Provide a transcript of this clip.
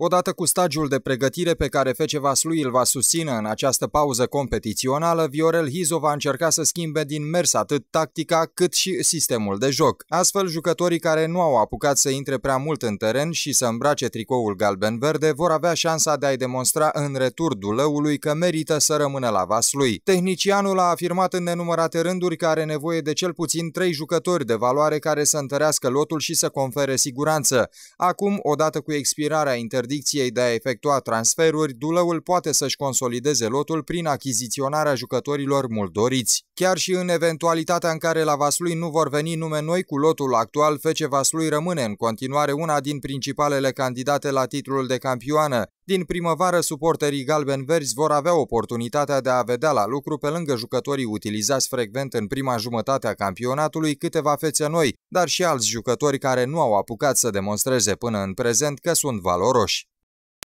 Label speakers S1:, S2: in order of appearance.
S1: Odată cu stagiul de pregătire pe care FC Vaslui îl va susține în această pauză competițională, Viorel Hizo va încerca să schimbe din mers atât tactica cât și sistemul de joc. Astfel, jucătorii care nu au apucat să intre prea mult în teren și să îmbrace tricoul galben-verde vor avea șansa de a-i demonstra în retur dulăului că merită să rămână la Vaslui. Tehnicianul a afirmat în nenumărate rânduri că are nevoie de cel puțin trei jucători de valoare care să întărească lotul și să confere siguranță. Acum, odată cu expirarea inter interdicției de a efectua transferuri, Dulăul poate să-și consolideze lotul prin achiziționarea jucătorilor mult doriți. Chiar și în eventualitatea în care la Vaslui nu vor veni nume noi cu lotul actual, FC Vaslui rămâne în continuare una din principalele candidate la titlul de campioană. Din primăvară, suporterii galben-verzi vor avea oportunitatea de a vedea la lucru pe lângă jucătorii utilizați frecvent în prima jumătate a campionatului câteva fețe noi, dar și alți jucători care nu au apucat să demonstreze până în prezent că sunt valoroși.